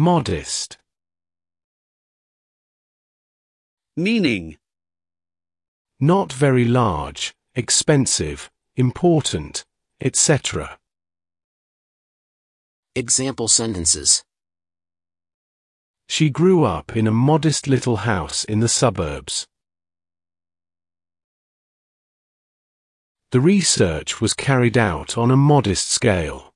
Modest. Meaning. Not very large, expensive, important, etc. Example sentences. She grew up in a modest little house in the suburbs. The research was carried out on a modest scale.